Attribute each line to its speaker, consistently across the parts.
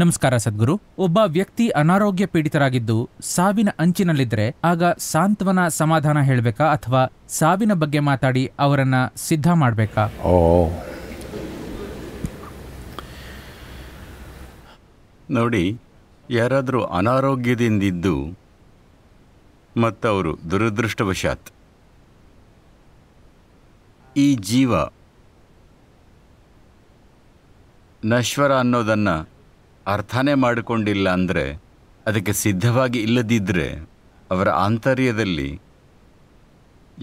Speaker 1: ನಮಸ್ಕಾರ ಸದ್ಗುರು ಒಬ್ಬ ವ್ಯಕ್ತಿ ಅನಾರೋಗ್ಯ ಪೀಡಿತರಾಗಿದ್ದು ಸಾವಿನ ಅಂಚಿನಲ್ಲಿದ್ದರೆ ಆಗ ಸಾಂತ್ವನ ಸಮಾಧಾನ ಹೇಳಬೇಕಾ ಅಥವಾ ಸಾವಿನ ಬಗ್ಗೆ ಮಾತಾಡಿ ಅವರನ್ನ ಸಿದ್ಧ ಮಾಡಬೇಕಾ ನೋಡಿ ಯಾರಾದರೂ ಅನಾರೋಗ್ಯದಿಂದಿದ್ದು ಮತ್ತವರು ದುರದೃಷ್ಟವಶಾತ್ ಈ ಜೀವ ನಶ್ವರ ಅನ್ನೋದನ್ನು ಅರ್ಥನೇ ಮಾಡಿಕೊಂಡಿಲ್ಲ ಅಂದರೆ ಅದಕ್ಕೆ ಸಿದ್ಧವಾಗಿ ಇಲ್ಲದಿದ್ದರೆ ಅವರ ಆಂತರ್ಯದಲ್ಲಿ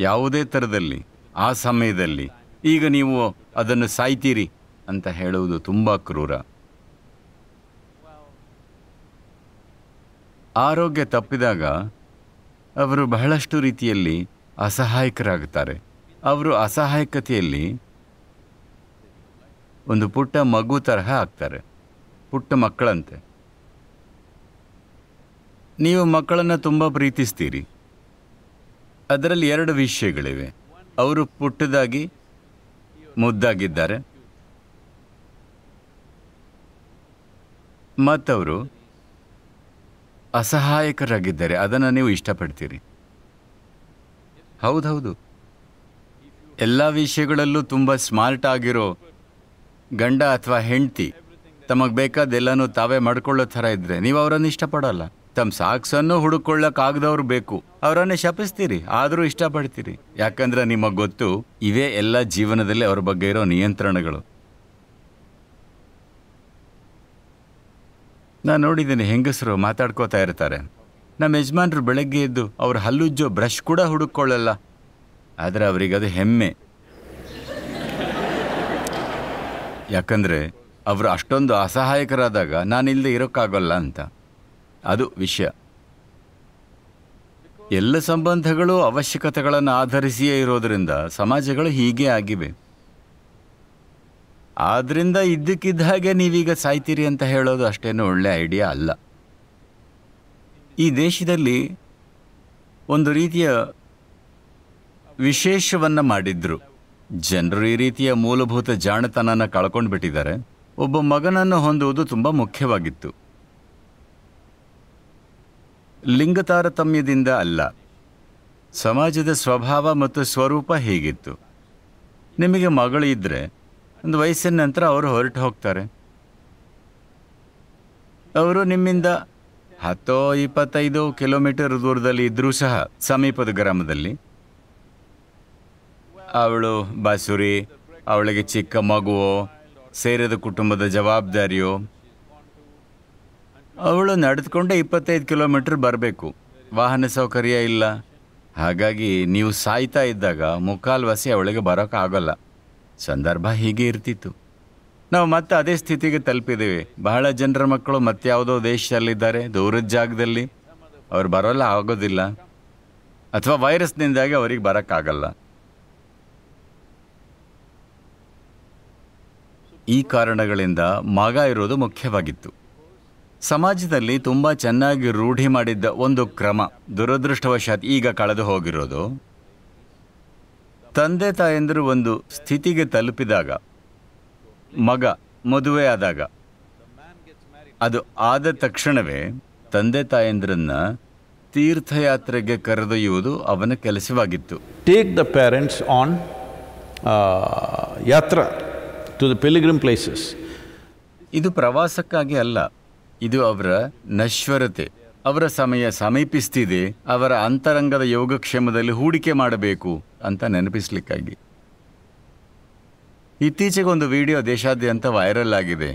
Speaker 1: ಯಾವುದೇ ಥರದಲ್ಲಿ ಆ ಸಮಯದಲ್ಲಿ ಈಗ ನೀವು ಅದನ್ನು ಸಾಯ್ತೀರಿ ಅಂತ ಹೇಳುವುದು ತುಂಬ ಕ್ರೂರ ಆರೋಗ್ಯ ತಪ್ಪಿದಾಗ ಅವರು ಬಹಳಷ್ಟು ರೀತಿಯಲ್ಲಿ ಅಸಹಾಯಕರಾಗುತ್ತಾರೆ ಅವರು ಅಸಹಾಯಕತೆಯಲ್ಲಿ ಒಂದು ಪುಟ್ಟ ಮಗು ತರಹ ಆಗ್ತಾರೆ ಪುಟ್ಟ ಮಕ್ಕಳಂತೆ ನೀವು ಮಕ್ಕಳನ್ನು ತುಂಬ ಪ್ರೀತಿಸ್ತೀರಿ ಅದರಲ್ಲಿ ಎರಡು ವಿಷಯಗಳಿವೆ ಅವರು ಪುಟ್ಟದಾಗಿ ಮುದ್ದಾಗಿದ್ದಾರೆ ಮತ್ತವರು ಅಸಹಾಯಕರಾಗಿದ್ದಾರೆ ಅದನ್ನು ನೀವು ಇಷ್ಟಪಡ್ತೀರಿ ಹೌದೌದು ಎಲ್ಲ ವಿಷಯಗಳಲ್ಲೂ ತುಂಬ ಸ್ಮಾರ್ಟ್ ಆಗಿರೋ ಗಂಡ ಅಥವಾ ಹೆಂಡತಿ ತಮಗೆ ಬೇಕಾದೆಲ್ಲನೂ ತಾವೇ ಮಾಡ್ಕೊಳ್ಳೋ ಥರ ಇದ್ರೆ ನೀವು ಅವರನ್ನು ಇಷ್ಟಪಡಲ್ಲ ತಮ್ಮ ಸಾಕ್ಸನ್ನು ಆಗದವ್ರು ಬೇಕು ಅವರನ್ನೇ ಶಪಿಸ್ತೀರಿ ಆದರೂ ಇಷ್ಟಪಡ್ತೀರಿ ಯಾಕಂದ್ರೆ ನಿಮಗೆ ಗೊತ್ತು ಇವೇ ಎಲ್ಲ ಜೀವನದಲ್ಲಿ ಅವ್ರ ಬಗ್ಗೆ ಇರೋ ನಿಯಂತ್ರಣಗಳು ನಾನು ನೋಡಿದ್ದೀನಿ ಹೆಂಗಸರು ಮಾತಾಡ್ಕೋತಾ ಇರ್ತಾರೆ ನಮ್ಮ ಯಜಮಾನ್ರು ಬೆಳಗ್ಗೆ ಎದ್ದು ಅವ್ರ ಹಲ್ಲುಜ್ಜೋ ಬ್ರಷ್ ಕೂಡ ಹುಡುಕೊಳ್ಳಲ್ಲ ಆದರೆ ಅವರಿಗದು ಹೆಮ್ಮೆ ಯಾಕಂದ್ರೆ ಅವರು ಅಷ್ಟೊಂದು ಅಸಹಾಯಕರಾದಾಗ ಇಲ್ಲದೆ ಇರೋಕ್ಕಾಗಲ್ಲ ಅಂತ ಅದು ವಿಷಯ ಎಲ್ಲ ಸಂಬಂಧಗಳು ಅವಶ್ಯಕತೆಗಳನ್ನು ಆಧರಿಸಿಯೇ ಇರೋದರಿಂದ ಸಮಾಜಗಳು ಹೀಗೆ ಆಗಿವೆ ಆದ್ದರಿಂದ ಇದ್ದಕ್ಕಿದ್ದ ಹಾಗೆ ನೀವೀಗ ಸಾಯ್ತೀರಿ ಅಂತ ಹೇಳೋದು ಅಷ್ಟೇನು ಒಳ್ಳೆ ಐಡಿಯಾ ಅಲ್ಲ ಈ ದೇಶದಲ್ಲಿ ಒಂದು ರೀತಿಯ ವಿಶೇಷವನ್ನು ಮಾಡಿದ್ರು ಜನರು ಈ ರೀತಿಯ ಮೂಲಭೂತ ಜಾಣತನನ ಕಳ್ಕೊಂಡು ಬಿಟ್ಟಿದ್ದಾರೆ ಒಬ್ಬ ಮಗನನ್ನು ಹೊಂದುವುದು ತುಂಬ ಮುಖ್ಯವಾಗಿತ್ತು ಲಿಂಗ ತಾರತಮ್ಯದಿಂದ ಅಲ್ಲ ಸಮಾಜದ ಸ್ವಭಾವ ಮತ್ತು ಸ್ವರೂಪ ಹೀಗಿತ್ತು ನಿಮಗೆ ಮಗಳು ಇದ್ದರೆ ಒಂದು ವಯಸ್ಸಿನ ನಂತರ ಅವರು ಹೊರಟು ಹೋಗ್ತಾರೆ ಅವರು ನಿಮ್ಮಿಂದ ಹತ್ತೋ ಇಪ್ಪತ್ತೈದು ಕಿಲೋಮೀಟರ್ ದೂರದಲ್ಲಿ ಇದ್ದರೂ ಸಹ ಸಮೀಪದ ಗ್ರಾಮದಲ್ಲಿ ಅವಳು ಬಸುರಿ ಅವಳಿಗೆ ಚಿಕ್ಕ ಮಗುವೋ ಸೇರಿದ ಕುಟುಂಬದ ಜವಾಬ್ದಾರಿಯೋ ಅವಳು ನಡೆದುಕೊಂಡೆ ಇಪ್ಪತ್ತೈದು ಕಿಲೋಮೀಟ್ರ್ ಬರಬೇಕು ವಾಹನ ಸೌಕರ್ಯ ಇಲ್ಲ ಹಾಗಾಗಿ ನೀವು ಸಾಯ್ತಾ ಇದ್ದಾಗ ವಾಸಿ ಅವಳಿಗೆ ಬರೋಕ್ಕಾಗಲ್ಲ ಸಂದರ್ಭ ಹೀಗೆ ಇರ್ತಿತ್ತು ನಾವು ಮತ್ತೆ ಅದೇ ಸ್ಥಿತಿಗೆ ತಲುಪಿದ್ದೀವಿ ಬಹಳ ಜನರ ಮಕ್ಕಳು ಮತ್ತಾವುದೋ ದೇಶದಲ್ಲಿದ್ದಾರೆ ದೂರದ ಜಾಗದಲ್ಲಿ ಅವ್ರು ಬರೋಲ್ಲ ಆಗೋದಿಲ್ಲ ಅಥವಾ ವೈರಸ್ನಿಂದಾಗಿ ಅವ್ರಿಗೆ ಬರೋಕ್ಕಾಗಲ್ಲ ಈ ಕಾರಣಗಳಿಂದ ಮಗ ಇರೋದು ಮುಖ್ಯವಾಗಿತ್ತು ಸಮಾಜದಲ್ಲಿ ತುಂಬ ಚೆನ್ನಾಗಿ ರೂಢಿ ಮಾಡಿದ್ದ ಒಂದು ಕ್ರಮ ದುರದೃಷ್ಟವಶಾತ್ ಈಗ ಕಳೆದು ಹೋಗಿರೋದು ತಂದೆ ತಾಯಂದರು ಒಂದು ಸ್ಥಿತಿಗೆ ತಲುಪಿದಾಗ ಮಗ ಮದುವೆ ಆದಾಗ ಅದು ಆದ ತಕ್ಷಣವೇ ತಂದೆ ತಾಯಂದ್ರನ್ನ ತೀರ್ಥಯಾತ್ರೆಗೆ ಕರೆದೊಯ್ಯುವುದು ಅವನ ಕೆಲಸವಾಗಿತ್ತು take the parents on yatra to the pilgrim places ಇದು ಪ್ರವಾಸಕ್ಕಾಗಿ ಅಲ್ಲ ಇದು ಅವರ ನಶ್ವರತೆ ಅವರ ಸಮಯ ಸಮೀಪಿಸ್ತಿದೆ ಅವರ ಅಂತರಂಗದ ಯೋಗಕ್ಷೇಮದಲ್ಲಿ ಹೂಡಿಕೆ ಮಾಡಬೇಕು ಅಂತ ನೆನಪಿಸ್ಲಿಕ್ಕಾಗಿ ಇತ್ತೀಚೆಗೆ ಒಂದು ವಿಡಿಯೋ ದೇಶಾದ್ಯಂತ ವೈರಲ್ ಆಗಿದೆ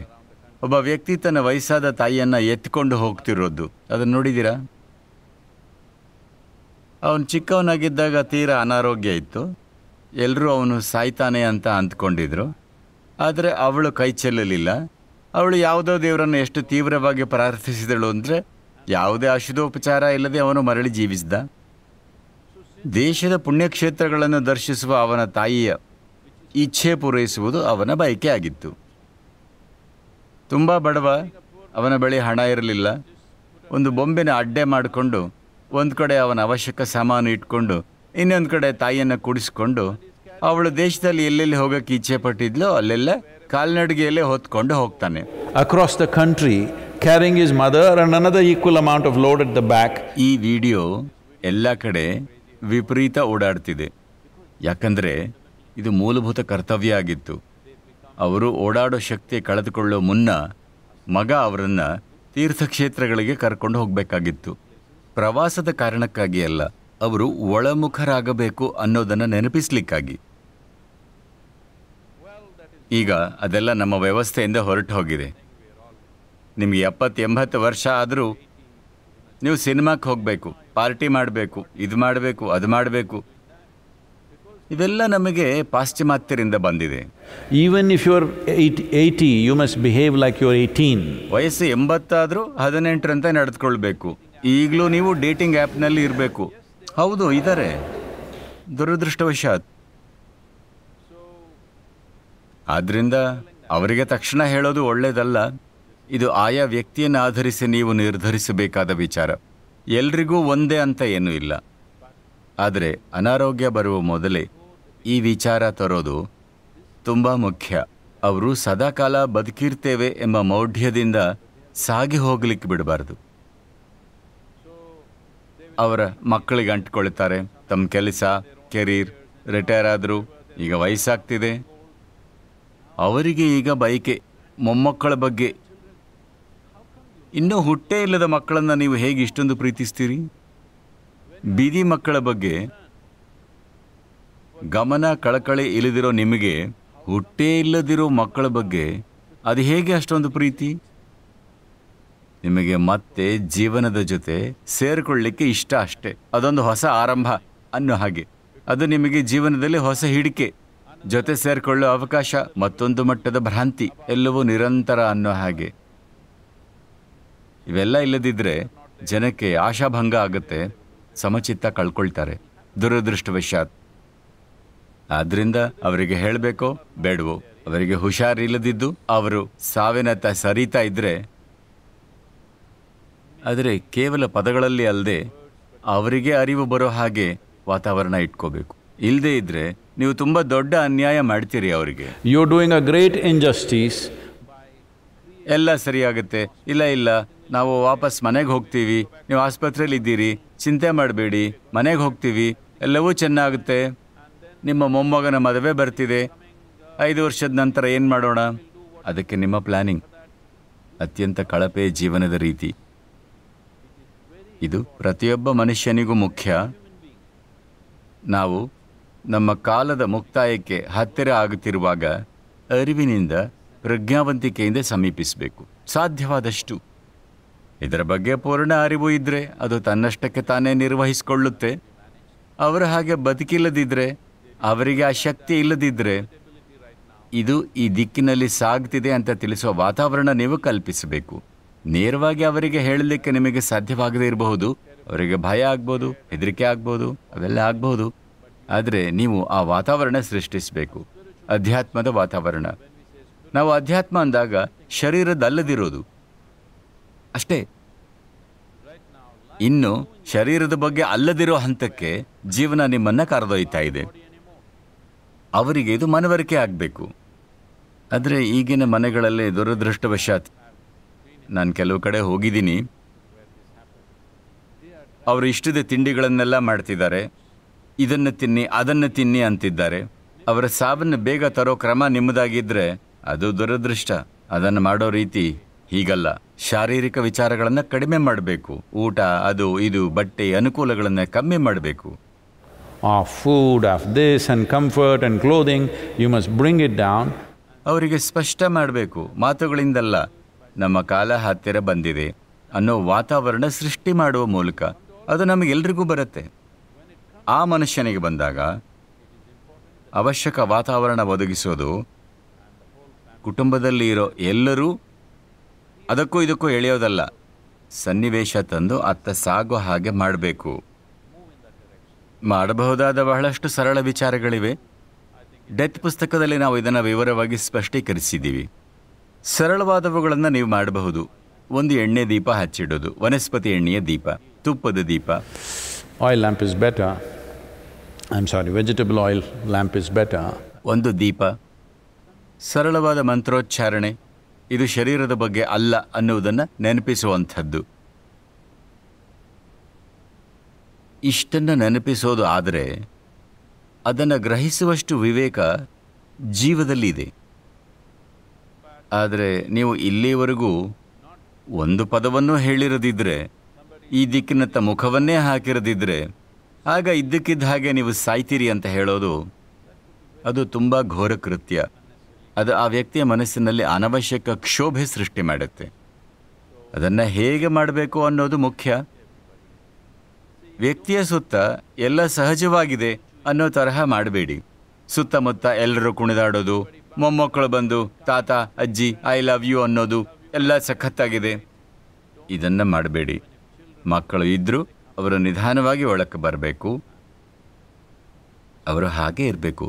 Speaker 1: ಒಬ್ಬ ವ್ಯಕ್ತಿ ತನ್ನ ವಯಸ್ಸಾದ ತಾಯಿಯನ್ನು ಎತ್ಕೊಂಡು ಹೋಗ್ತಿರೋದು ಅದನ್ನು ನೋಡಿದ್ದೀರಾ ಅವನು ಚಿಕ್ಕವನಾಗಿದ್ದಾಗ ತೀರಾ ಅನಾರೋಗ್ಯ ಇತ್ತು ಎಲ್ಲರೂ ಅವನು ಸಾಯ್ತಾನೆ ಅಂತ ಅಂದ್ಕೊಂಡಿದ್ರು ಆದರೆ ಅವಳು ಕೈ ಚೆಲ್ಲಲಿಲ್ಲ ಅವಳು ಯಾವುದೋ ದೇವರನ್ನು ಎಷ್ಟು ತೀವ್ರವಾಗಿ ಪ್ರಾರ್ಥಿಸಿದಳು ಅಂದರೆ ಯಾವುದೇ ಔಷಧೋಪಚಾರ ಇಲ್ಲದೆ ಅವನು ಮರಳಿ ಜೀವಿಸಿದ ದೇಶದ ಪುಣ್ಯಕ್ಷೇತ್ರಗಳನ್ನು ದರ್ಶಿಸುವ ಅವನ ತಾಯಿಯ ಇಚ್ಛೆ ಪೂರೈಸುವುದು ಅವನ ಬಯಕೆ ಆಗಿತ್ತು ತುಂಬ ಬಡವ ಅವನ ಬಳಿ ಹಣ ಇರಲಿಲ್ಲ ಒಂದು ಬೊಂಬಿನ ಅಡ್ಡೆ ಮಾಡಿಕೊಂಡು ಒಂದು ಕಡೆ ಅವನ ಅವಶ್ಯಕ ಸಾಮಾನು ಇಟ್ಕೊಂಡು ಇನ್ನೊಂದು ಕಡೆ ತಾಯಿಯನ್ನು ಕೂಡಿಸಿಕೊಂಡು ಅವಳು ದೇಶದಲ್ಲಿ ಎಲ್ಲೆಲ್ಲಿ ಹೋಗಕ್ಕೆ ಇಚ್ಛೆ ಪಟ್ಟಿದ್ಲೋ ಅಲ್ಲೆಲ್ಲ ಕಾಲ್ನಡಿಗೆಯಲ್ಲೇ ಹೊತ್ಕೊಂಡು ಹೋಗ್ತಾನೆ across the country carrying his mother and another equal amount of load at the back ಈ ವಿಡಿಯೋ ಎಲ್ಲ ಕಡೆ ವಿಪರೀತ ಓಡಾಡ್ತಿದೆ ಯಾಕಂದರೆ ಇದು ಮೂಲಭೂತ ಕರ್ತವ್ಯ ಆಗಿತ್ತು ಅವರು ಓಡಾಡೋ ಶಕ್ತಿ ಕಳೆದುಕೊಳ್ಳೋ ಮುನ್ನ ಮಗ ಅವರನ್ನು ತೀರ್ಥಕ್ಷೇತ್ರಗಳಿಗೆ ಕರ್ಕೊಂಡು ಹೋಗಬೇಕಾಗಿತ್ತು ಪ್ರವಾಸದ ಕಾರಣಕ್ಕಾಗಿ ಅಲ್ಲ ಅವರು ಒಳಮುಖರಾಗಬೇಕು ಅನ್ನೋದನ್ನು ನೆನಪಿಸ್ಲಿಕ್ಕಾಗಿ ಈಗ ಅದೆಲ್ಲ ನಮ್ಮ ವ್ಯವಸ್ಥೆಯಿಂದ ಹೊರಟು ಹೋಗಿದೆ ನಿಮಗೆ ಎಪ್ಪತ್ತು ಎಂಬತ್ತು ವರ್ಷ ಆದರೂ ನೀವು ಸಿನಿಮಾಕ್ಕೆ ಹೋಗಬೇಕು ಪಾರ್ಟಿ ಮಾಡಬೇಕು ಇದು ಮಾಡಬೇಕು ಅದು ಮಾಡಬೇಕು ಇದೆಲ್ಲ ನಮಗೆ ಪಾಶ್ಚಿಮಾತ್ಯರಿಂದ ಬಂದಿದೆ even if your eighty you must behave like your eighteen ವಯಸ್ಸು ಎಂಬತ್ತಾದರೂ ಹದಿನೆಂಟರಂತೆ ನಡೆದುಕೊಳ್ಬೇಕು ಈಗಲೂ ನೀವು ಡೇಟಿಂಗ್ ಆ್ಯಪ್ನಲ್ಲಿ ಇರಬೇಕು ಹೌದು ಇದ್ದಾರೆ ದುರದೃಷ್ಟವಶಾತ್ ಆದ್ರಿಂದ ಅವರಿಗೆ ತಕ್ಷಣ ಹೇಳೋದು ಒಳ್ಳೆಯದಲ್ಲ ಇದು ಆಯಾ ವ್ಯಕ್ತಿಯನ್ನು ಆಧರಿಸಿ ನೀವು ನಿರ್ಧರಿಸಬೇಕಾದ ವಿಚಾರ ಎಲ್ರಿಗೂ ಒಂದೇ ಅಂತ ಏನೂ ಇಲ್ಲ ಆದರೆ ಅನಾರೋಗ್ಯ ಬರುವ ಮೊದಲೇ ಈ ವಿಚಾರ ತರೋದು ತುಂಬ ಮುಖ್ಯ ಅವರು ಸದಾಕಾಲ ಬದುಕಿರ್ತೇವೆ ಎಂಬ ಮೌಢ್ಯದಿಂದ ಸಾಗಿ ಹೋಗಲಿಕ್ಕೆ ಬಿಡಬಾರ್ದು ಅವರ ಮಕ್ಕಳಿಗೆ ಅಂಟ್ಕೊಳ್ತಾರೆ ತಮ್ಮ ಕೆಲಸ ಕೆರೀರ್ ರಿಟೈರ್ ಆದರೂ ಈಗ ವಯಸ್ಸಾಗ್ತಿದೆ ಅವರಿಗೆ ಈಗ ಬಯಕೆ ಮೊಮ್ಮಕ್ಕಳ ಬಗ್ಗೆ ಇನ್ನೂ ಹುಟ್ಟೇ ಇಲ್ಲದ ಮಕ್ಕಳನ್ನು ನೀವು ಹೇಗೆ ಇಷ್ಟೊಂದು ಪ್ರೀತಿಸ್ತೀರಿ ಬೀದಿ ಮಕ್ಕಳ ಬಗ್ಗೆ ಗಮನ ಕಳಕಳಿ ಇಲ್ಲದಿರೋ ನಿಮಗೆ ಹುಟ್ಟೇ ಇಲ್ಲದಿರೋ ಮಕ್ಕಳ ಬಗ್ಗೆ ಅದು ಹೇಗೆ ಅಷ್ಟೊಂದು ಪ್ರೀತಿ ನಿಮಗೆ ಮತ್ತೆ ಜೀವನದ ಜೊತೆ ಸೇರಿಕೊಳ್ಳಿಕ್ಕೆ ಇಷ್ಟ ಅಷ್ಟೆ ಅದೊಂದು ಹೊಸ ಆರಂಭ ಅನ್ನೋ ಹಾಗೆ ಅದು ನಿಮಗೆ ಜೀವನದಲ್ಲಿ ಹೊಸ ಹಿಡಿಕೆ ಜೊತೆ ಸೇರಿಕೊಳ್ಳೋ ಅವಕಾಶ ಮತ್ತೊಂದು ಮಟ್ಟದ ಭ್ರಾಂತಿ ಎಲ್ಲವೂ ನಿರಂತರ ಅನ್ನೋ ಹಾಗೆ ಇವೆಲ್ಲ ಇಲ್ಲದಿದ್ದರೆ ಜನಕ್ಕೆ ಆಶಾಭಂಗ ಆಗುತ್ತೆ ಸಮಚಿತ್ತ ಕಳ್ಕೊಳ್ತಾರೆ ದುರದೃಷ್ಟವಶಾತ್ ಆದ್ರಿಂದ ಅವರಿಗೆ ಹೇಳಬೇಕೋ ಬೇಡವೋ ಅವರಿಗೆ ಹುಷಾರಿಲ್ಲದಿದ್ದು ಅವರು ಸಾವಿನತ್ತ ಸರಿತಾ ಇದ್ರೆ ಆದರೆ ಕೇವಲ ಪದಗಳಲ್ಲಿ ಅಲ್ಲದೆ ಅವರಿಗೆ ಅರಿವು ಬರೋ ಹಾಗೆ ವಾತಾವರಣ ಇಟ್ಕೋಬೇಕು ಇಲ್ಲದೇ ಇದ್ದರೆ ನೀವು ತುಂಬ ದೊಡ್ಡ ಅನ್ಯಾಯ ಮಾಡ್ತೀರಿ ಅವರಿಗೆ you doing a great injustice ಎಲ್ಲ ಸರಿಯಾಗುತ್ತೆ ಇಲ್ಲ ಇಲ್ಲ ನಾವು ವಾಪಸ್ ಮನೆಗೆ ಹೋಗ್ತೀವಿ ನೀವು ಆಸ್ಪತ್ರೆಯಲ್ಲಿ ಇದ್ದೀರಿ ಚಿಂತೆ ಮಾಡಬೇಡಿ ಮನೆಗೆ ಹೋಗ್ತೀವಿ ಎಲ್ಲವೂ ಚೆನ್ನಾಗುತ್ತೆ ನಿಮ್ಮ ಮೊಮ್ಮಗನ ಮದುವೆ ಬರ್ತಿದೆ ಐದು ವರ್ಷದ ನಂತರ ಏನು ಮಾಡೋಣ ಅದಕ್ಕೆ ನಿಮ್ಮ ಪ್ಲಾನಿಂಗ್ ಅತ್ಯಂತ ಕಳಪೆ ಜೀವನದ ರೀತಿ ಇದು ಪ್ರತಿಯೊಬ್ಬ ಮನುಷ್ಯನಿಗೂ ಮುಖ್ಯ ನಾವು ನಮ್ಮ ಕಾಲದ ಮುಕ್ತಾಯಕ್ಕೆ ಹತ್ತಿರ ಆಗುತ್ತಿರುವಾಗ ಅರಿವಿನಿಂದ ಪ್ರಜ್ಞಾವಂತಿಕೆಯಿಂದ ಸಮೀಪಿಸಬೇಕು ಸಾಧ್ಯವಾದಷ್ಟು ಇದರ ಬಗ್ಗೆ ಪೂರ್ಣ ಅರಿವು ಇದ್ದರೆ ಅದು ತನ್ನಷ್ಟಕ್ಕೆ ತಾನೇ ನಿರ್ವಹಿಸಿಕೊಳ್ಳುತ್ತೆ ಅವರ ಹಾಗೆ ಬದುಕಿಲ್ಲದಿದ್ದರೆ ಅವರಿಗೆ ಆ ಶಕ್ತಿ ಇಲ್ಲದಿದ್ದರೆ ಇದು ಈ ದಿಕ್ಕಿನಲ್ಲಿ ಸಾಗ್ತಿದೆ ಅಂತ ತಿಳಿಸುವ ವಾತಾವರಣ ನೀವು ಕಲ್ಪಿಸಬೇಕು ನೇರವಾಗಿ ಅವರಿಗೆ ಹೇಳಲಿಕ್ಕೆ ನಿಮಗೆ ಸಾಧ್ಯವಾಗದೇ ಇರಬಹುದು ಅವರಿಗೆ ಭಯ ಆಗ್ಬೋದು ಹೆದರಿಕೆ ಆಗ್ಬೋದು ಅವೆಲ್ಲ ಆಗ್ಬೋದು ಆದರೆ ನೀವು ಆ ವಾತಾವರಣ ಸೃಷ್ಟಿಸಬೇಕು ಅಧ್ಯಾತ್ಮದ ವಾತಾವರಣ ನಾವು ಅಧ್ಯಾತ್ಮ ಅಂದಾಗ ಶರೀರದಲ್ಲದಿರೋದು ಅಷ್ಟೇ ಇನ್ನು ಶರೀರದ ಬಗ್ಗೆ ಅಲ್ಲದಿರೋ ಹಂತಕ್ಕೆ ಜೀವನ ನಿಮ್ಮನ್ನು ಕರೆದೊಯ್ತಾ ಇದೆ ಅವರಿಗೆ ಇದು ಮನವರಿಕೆ ಆಗಬೇಕು ಆದರೆ ಈಗಿನ ಮನೆಗಳಲ್ಲಿ ದುರದೃಷ್ಟವಶಾತ್ ನಾನು ಕೆಲವು ಕಡೆ ಹೋಗಿದ್ದೀನಿ ಅವರು ಇಷ್ಟದ ತಿಂಡಿಗಳನ್ನೆಲ್ಲ ಮಾಡ್ತಿದ್ದಾರೆ ಇದನ್ನು ತಿನ್ನಿ ಅದನ್ನು ತಿನ್ನಿ ಅಂತಿದ್ದಾರೆ ಅವರ ಸಾವನ್ನು ಬೇಗ ತರೋ ಕ್ರಮ ನಿಮ್ಮದಾಗಿದ್ದರೆ ಅದು ದುರದೃಷ್ಟ ಅದನ್ನು ಮಾಡೋ ರೀತಿ ಹೀಗಲ್ಲ ಶಾರೀರಿಕ ವಿಚಾರಗಳನ್ನು ಕಡಿಮೆ ಮಾಡಬೇಕು ಊಟ ಅದು ಇದು ಬಟ್ಟೆ ಅನುಕೂಲಗಳನ್ನು ಕಮ್ಮಿ ಮಾಡಬೇಕು ಆ food of this and comfort and clothing you must bring it down ಅವರಿಗೆ ಸ್ಪಷ್ಟ ಮಾಡಬೇಕು ಮಾತುಗಳಿಂದಲ್ಲ ನಮ್ಮ ಕಾಲ ಹತ್ತಿರ ಬಂದಿದೆ ಅನ್ನೋ ವಾತಾವರಣ ಸೃಷ್ಟಿ ಮಾಡುವ ಮೂಲಕ ಅದು ನಮಗೆಲ್ರಿಗೂ ಬರುತ್ತೆ ಆ ಮನುಷ್ಯನಿಗೆ ಬಂದಾಗ ಅವಶ್ಯಕ ವಾತಾವರಣ ಒದಗಿಸೋದು ಕುಟುಂಬದಲ್ಲಿ ಇರೋ ಎಲ್ಲರೂ ಅದಕ್ಕೂ ಇದಕ್ಕೂ ಎಳೆಯೋದಲ್ಲ ಸನ್ನಿವೇಶ ತಂದು ಅತ್ತ ಸಾಗುವ ಹಾಗೆ ಮಾಡಬೇಕು ಮಾಡಬಹುದಾದ ಬಹಳಷ್ಟು ಸರಳ ವಿಚಾರಗಳಿವೆ ಡೆತ್ ಪುಸ್ತಕದಲ್ಲಿ ನಾವು ಇದನ್ನು ವಿವರವಾಗಿ ಸ್ಪಷ್ಟೀಕರಿಸಿದ್ದೀವಿ ಸರಳವಾದವುಗಳನ್ನು ನೀವು ಮಾಡಬಹುದು ಒಂದು ಎಣ್ಣೆ ದೀಪ ಹಚ್ಚಿಡೋದು ವನಸ್ಪತಿ ಎಣ್ಣೆಯ ದೀಪ ತುಪ್ಪದ ದೀಪ oil lamp is better I'm sorry vegetable oil lamp is better ಒಂದು ದೀಪ ಸರಳವಾದ ಮಂತ್ರೋಚ್ಚಾರಣೆ ಇದು ಶರೀರದ ಬಗ್ಗೆ ಅಲ್ಲ ಅನ್ನುವುದನ್ನು ನೆನಪಿಸುವಂಥದ್ದು ಇಷ್ಟನ್ನು ನೆನಪಿಸೋದು ಆದರೆ ಅದನ್ನು ಗ್ರಹಿಸುವಷ್ಟು ವಿವೇಕ ಜೀವದಲ್ಲಿದೆ ಆದರೆ ನೀವು ಇಲ್ಲಿವರೆಗೂ ಒಂದು ಪದವನ್ನು ಹೇಳಿರದಿದ್ದರೆ ಈ ದಿಕ್ಕಿನತ್ತ ಮುಖವನ್ನೇ ಹಾಕಿರದಿದ್ದರೆ ಆಗ ಇದ್ದಕ್ಕಿದ್ದ ಹಾಗೆ ನೀವು ಸಾಯ್ತೀರಿ ಅಂತ ಹೇಳೋದು ಅದು ತುಂಬ ಘೋರ ಕೃತ್ಯ ಅದು ಆ ವ್ಯಕ್ತಿಯ ಮನಸ್ಸಿನಲ್ಲಿ ಅನವಶ್ಯಕ ಕ್ಷೋಭೆ ಸೃಷ್ಟಿ ಮಾಡುತ್ತೆ ಅದನ್ನು ಹೇಗೆ ಮಾಡಬೇಕು ಅನ್ನೋದು ಮುಖ್ಯ ವ್ಯಕ್ತಿಯ ಸುತ್ತ ಎಲ್ಲ ಸಹಜವಾಗಿದೆ ಅನ್ನೋ ತರಹ ಮಾಡಬೇಡಿ ಸುತ್ತಮುತ್ತ ಎಲ್ಲರೂ ಕುಣಿದಾಡೋದು ಮೊಮ್ಮಕ್ಕಳು ಬಂದು ತಾತ ಅಜ್ಜಿ ಐ ಲವ್ ಯು ಅನ್ನೋದು ಎಲ್ಲ ಸಖತ್ತಾಗಿದೆ ಇದನ್ನು ಮಾಡಬೇಡಿ ಮಕ್ಕಳು ಇದ್ದರೂ ಅವರು ನಿಧಾನವಾಗಿ ಒಳಕ್ಕೆ ಬರಬೇಕು ಅವರು ಹಾಗೆ ಇರಬೇಕು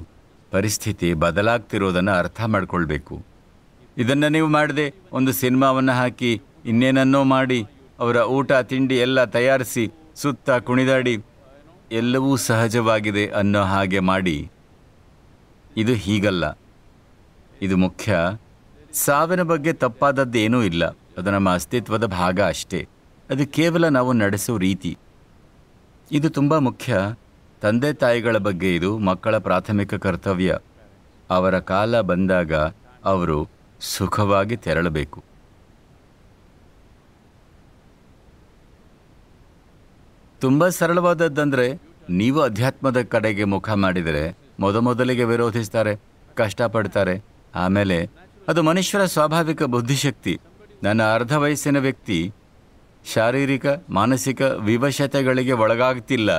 Speaker 1: ಪರಿಸ್ಥಿತಿ ಬದಲಾಗ್ತಿರೋದನ್ನು ಅರ್ಥ ಮಾಡಿಕೊಳ್ಬೇಕು ಇದನ್ನು ನೀವು ಮಾಡದೆ ಒಂದು ಸಿನಿಮಾವನ್ನು ಹಾಕಿ ಇನ್ನೇನನ್ನೋ ಮಾಡಿ ಅವರ ಊಟ ತಿಂಡಿ ಎಲ್ಲ ತಯಾರಿಸಿ ಸುತ್ತ ಕುಣಿದಾಡಿ ಎಲ್ಲವೂ ಸಹಜವಾಗಿದೆ ಅನ್ನೋ ಹಾಗೆ ಮಾಡಿ ಇದು ಹೀಗಲ್ಲ ಇದು ಮುಖ್ಯ ಸಾವಿನ ಬಗ್ಗೆ ತಪ್ಪಾದದ್ದೇನೂ ಇಲ್ಲ ಅದು ನಮ್ಮ ಅಸ್ತಿತ್ವದ ಭಾಗ ಅಷ್ಟೇ ಅದು ಕೇವಲ ನಾವು ನಡೆಸೋ ರೀತಿ ಇದು ತುಂಬ ಮುಖ್ಯ ತಂದೆ ತಾಯಿಗಳ ಬಗ್ಗೆ ಇದು ಮಕ್ಕಳ ಪ್ರಾಥಮಿಕ ಕರ್ತವ್ಯ ಅವರ ಕಾಲ ಬಂದಾಗ ಅವರು ಸುಖವಾಗಿ ತೆರಳಬೇಕು ತುಂಬ ಸರಳವಾದದ್ದಂದರೆ ನೀವು ಅಧ್ಯಾತ್ಮದ ಕಡೆಗೆ ಮುಖ ಮಾಡಿದರೆ ಮೊದಮೊದಲಿಗೆ ವಿರೋಧಿಸ್ತಾರೆ ಕಷ್ಟಪಡ್ತಾರೆ ಆಮೇಲೆ ಅದು ಮನುಷ್ಯರ ಸ್ವಾಭಾವಿಕ ಬುದ್ಧಿಶಕ್ತಿ ನನ್ನ ಅರ್ಧ ವಯಸ್ಸಿನ ವ್ಯಕ್ತಿ ಶಾರೀರಿಕ ಮಾನಸಿಕ ವಿವಶತೆಗಳಿಗೆ ಒಳಗಾಗ್ತಿಲ್ಲ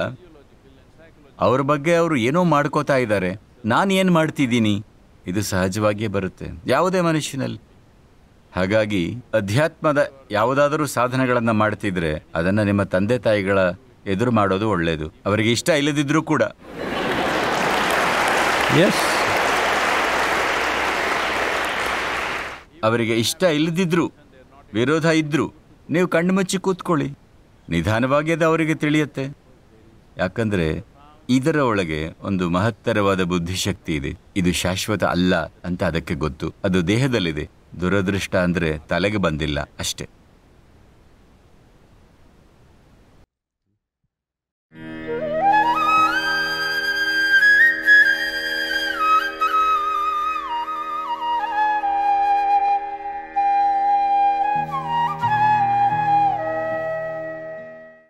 Speaker 1: ಅವ್ರ ಬಗ್ಗೆ ಅವರು ಏನೋ ಮಾಡ್ಕೋತಾ ಇದ್ದಾರೆ ನಾನು ಏನು ಮಾಡ್ತಿದ್ದೀನಿ ಇದು ಸಹಜವಾಗಿಯೇ ಬರುತ್ತೆ ಯಾವುದೇ ಮನುಷ್ಯನಲ್ಲಿ ಹಾಗಾಗಿ ಅಧ್ಯಾತ್ಮದ ಯಾವುದಾದರೂ ಸಾಧನೆಗಳನ್ನು ಮಾಡ್ತಿದ್ರೆ ಅದನ್ನು ನಿಮ್ಮ ತಂದೆ ತಾಯಿಗಳ ಎದುರು ಮಾಡೋದು ಒಳ್ಳೆಯದು ಅವರಿಗೆ ಇಷ್ಟ ಇಲ್ಲದಿದ್ದರೂ ಕೂಡ ಎಸ್ ಅವರಿಗೆ ಇಷ್ಟ ಇಲ್ಲದಿದ್ದರೂ ವಿರೋಧ ಇದ್ದರೂ ನೀವು ಕಣ್ಣು ಮುಚ್ಚಿ ಕೂತ್ಕೊಳ್ಳಿ ನಿಧಾನವಾಗಿ ಅದು ಅವರಿಗೆ ತಿಳಿಯುತ್ತೆ ಯಾಕಂದರೆ ಇದರ ಒಳಗೆ ಒಂದು ಮಹತ್ತರವಾದ ಬುದ್ಧಿಶಕ್ತಿ ಇದೆ ಇದು ಶಾಶ್ವತ ಅಲ್ಲ ಅಂತ ಅದಕ್ಕೆ ಗೊತ್ತು ಅದು ದೇಹದಲ್ಲಿದೆ ದುರದೃಷ್ಟ ಅಂದರೆ ತಲೆಗೆ ಬಂದಿಲ್ಲ ಅಷ್ಟೇ